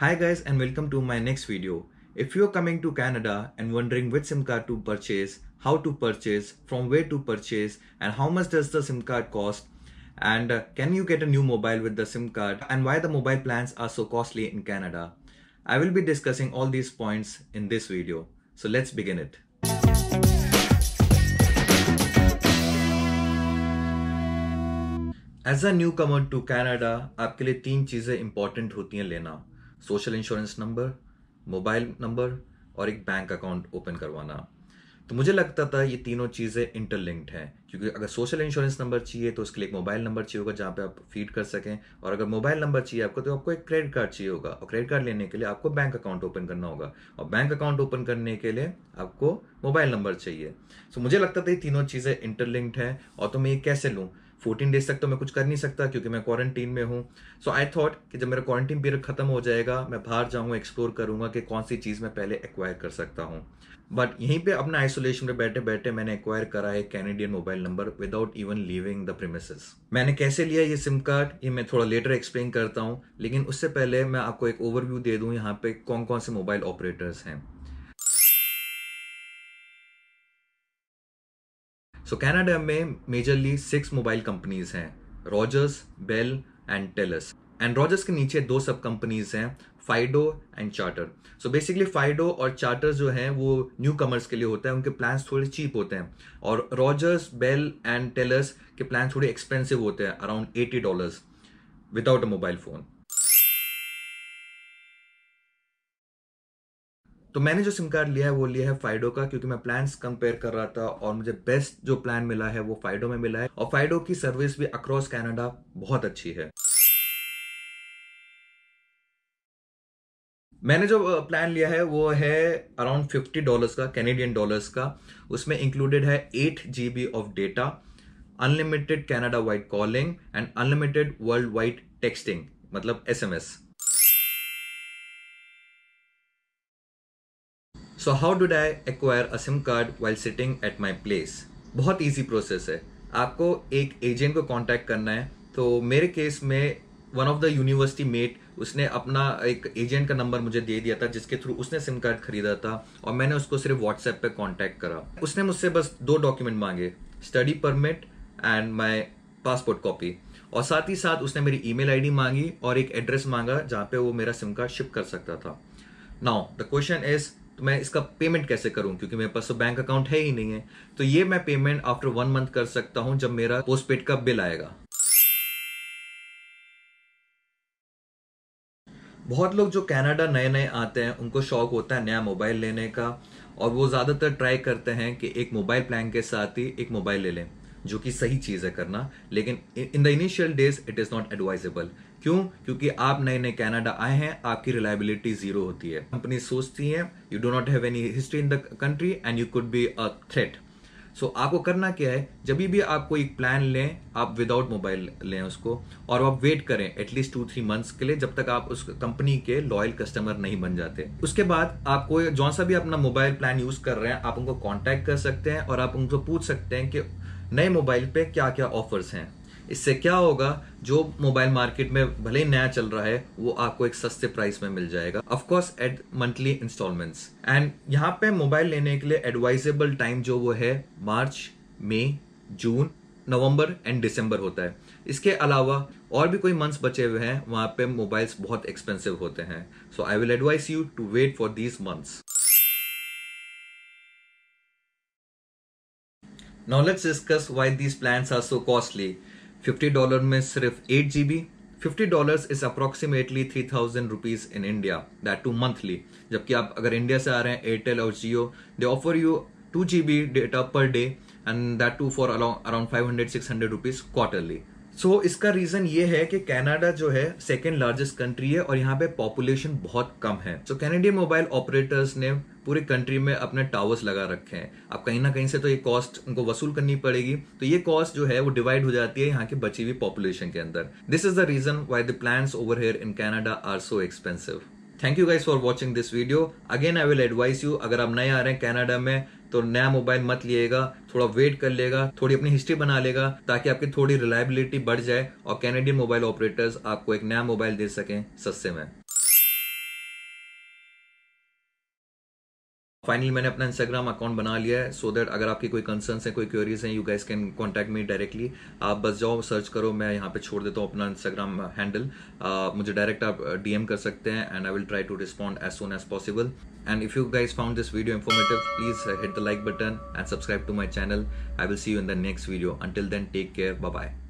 Hi guys and welcome to my next video. If you're coming to Canada and wondering which SIM card to purchase, how to purchase, from where to purchase and how much does the SIM card cost and uh, can you get a new mobile with the SIM card and why the mobile plans are so costly in Canada. I will be discussing all these points in this video. So let's begin it. As a newcomer to Canada, Canada आपके लिए तीन चीज़ें important होती हैं लेना social insurance number mobile number और एक bank account open करवाना तो मुझे लगता था ये तीनों चीज़ें इंटरलिंक्ड हैं क्योंकि अगर सोशल इंश्योरेंस नंबर चाहिए तो उसके लिए एक मोबाइल नंबर चाहिए होगा जहाँ पे आप फीड कर सकें और अगर मोबाइल नंबर चाहिए आपको तो आपको एक क्रेडिट कार्ड चाहिए होगा और क्रेडिट कार्ड लेने के लिए आपको बैंक अकाउंट ओपन करना होगा और बैंक अकाउंट ओपन करने के लिए आपको मोबाइल नंबर चाहिए सो मुझे लगता था ये तीनों चीज़ें इंटरलिंक्ड हैं और तो मैं ये कैसे लूँ फोर्टीन डेज तक तो मैं कुछ कर नहीं सकता क्योंकि मैं क्वारंटीन में हूँ सो आई थॉट कि जब मेरा क्वारंटीन पीरियड खत्म हो जाएगा मैं बाहर जाऊँ एक्सप्लोर करूंगा कि कौन सी चीज़ मैं पहले एक्वायर कर सकता हूँ बट यहीं पे अपना आइसोलेशन में बैठे बैठे मैंने एक्वायर करा है Canadian mobile number without even leaving the premises मैंने कैसे लिया ये सिम कार्ड ये मैं थोड़ा लेटर एक्सप्लेन करता हूँ लेकिन उससे पहले मैं आपको एक ओवरव्यू दे दूँ यहाँ पे कौन कौन से मोबाइल ऑपरेटर्स हैं सो कैनाडा में मेजरली सिक्स मोबाइल कंपनीज हैं Rogers Bell and Telus and Rogers के नीचे दो सब कंपनीज हैं Fido and Charter so basically Fido और चार्टर जो हैं वो न्यू कमर्स के लिए होता है उनके प्लान्स थोड़े चीप होते हैं और रॉजर्स बेल एंड टेलर्स के प्लान थोड़े एक्सपेंसिव होते हैं around eighty dollars without a mobile phone तो मैंने जो सिम कार्ड लिया है वो लिया है फाइडो का क्योंकि मैं प्लान्स कंपेयर कर रहा था और मुझे बेस्ट जो प्लान मिला है वो फाइडो में मिला है और फाइडो की सर्विस भी अक्रॉस कैनेडा बहुत अच्छी है मैंने जो प्लान लिया है वो है अराउंड फिफ्टी डॉलर्स का कैनेडियन डॉलर्स का उसमें इंक्लूडेड है eight G B of data unlimited Canada wide calling and unlimited world wide texting मतलब S M S so how did I acquire a SIM card while sitting at my place बहुत easy process है आपको एक agent को contact करना है तो मेरे केस में one of the university mate उसने अपना एक एजेंट का नंबर मुझे दे दिया था जिसके थ्रू उसने सिम कार्ड खरीदा था और मैंने उसको सिर्फ व्हाट्सएप पे कांटेक्ट करा उसने मुझसे बस दो डॉक्यूमेंट मांगे study permit and my passport copy और साथ ही साथ उसने मेरी ईमेल आईडी मांगी और एक एड्रेस मांगा जहाँ पे वो मेरा सिम कार्ड शिप कर सकता था नाउ द क्वेश्चन इज तो मैं इसका पेमेंट कैसे करूं क्योंकि मेरे पास तो बैंक अकाउंट है ही नहीं है तो ये मैं पेमेंट आफ्टर वन मंथ कर सकता हूं जब मेरा पोस्ट पेड का बिल आएगा बहुत लोग जो कनाडा नए नए आते हैं उनको शौक होता है नया मोबाइल लेने का और वो ज़्यादातर ट्राई करते हैं कि एक मोबाइल प्लान के साथ ही एक मोबाइल ले लें जो कि सही चीज़ है करना लेकिन in the initial days it is not advisable क्यों क्योंकि आप नए नए कनाडा आए हैं आपकी रिलायबिलिटी जीरो होती है कंपनी सोचती है you do not have any history in the country and you could be a threat so आपको करना क्या है जब भी आपको एक प्लान लें आप विदाउट मोबाइल लें उसको और आप वेट करें एटलीस्ट टू थ्री मंथ्स के लिए जब तक आप उस कंपनी के लॉयल कस्टमर नहीं बन जाते उसके बाद आपको जौन सा भी अपना मोबाइल प्लान यूज कर रहे हैं आप उनको कॉन्टेक्ट कर सकते हैं और आप उनको पूछ सकते हैं कि नए मोबाइल पे क्या क्या ऑफर्स हैं इससे क्या होगा जो मोबाइल मार्केट में भले ही नया चल रहा है वो आपको एक सस्ते प्राइस में मिल जाएगा course at monthly instalments and यहाँ पे मोबाइल लेने के लिए एडवाइजेबल टाइम जो वो है मार्च मई जून नवंबर एंड दिसंबर होता है इसके अलावा और भी कोई मंथ्स बचे हुए हैं वहाँ पे मोबाइल्स बहुत एक्सपेंसिव होते हैं so I will advise you to wait for these months Now let's discuss why these plans are so costly. Fifty dollar में सिर्फ eight G B fifty dollar is approximately three thousand rupees in India that too monthly जबकि आप अगर India से आ रहे हैं एयरटेल और Jio they offer you two G B data per day and that too for around five hundred six hundred rupees quarterly so इसका reason ये है कि कनाडा जो है सेकेंड लार्जेस्ट कंट्री है और यहाँ पे पॉपुलेशन बहुत कम है सो कैनेडियन मोबाइल ऑपरेटर्स ने पूरे कंट्री में अपने टावर्स लगा रखे हैं अब कहीं ना कहीं से तो ये कॉस्ट उनको वसूल करनी पड़ेगी तो ये कॉस्ट जो है वो डिवाइड हो जाती है यहाँ की बची हुई पॉपुलेशन के अंदर this is the reason why the plan over here in Canada are so expensive thank you guys for watching this video again I will advise you अगर आप नए आ रहे हैं कैनेडा में तो नया मोबाइल मत लिएगा थोड़ा वेट कर लेगा थोड़ी अपनी हिस्ट्री बना लेगा ताकि आपकी थोड़ी रिलायबिलिटी बढ़ जाए और कैनेडियन मोबाइल ऑपरेटर्स आपको एक नया मोबाइल दे सकें सस्ते में फाइनली मैंने अपना इंस्टाग्राम अकाउंट बना लिया है सो दैट अगर आपकी कोई कंसर्न है कोई क्वेरीज हैं you guys can contact me directly आप बस जाओ सर्च करो मैं यहाँ पे छोड़ देता हूँ अपना इंस्टाग्राम हैंडल मुझे डायरेक्ट आप डीएम कर सकते हैं and I will try to respond as soon as possible and if you guys found this video informative please hit the like button and subscribe to my channel I will see you in the next video until then take care bye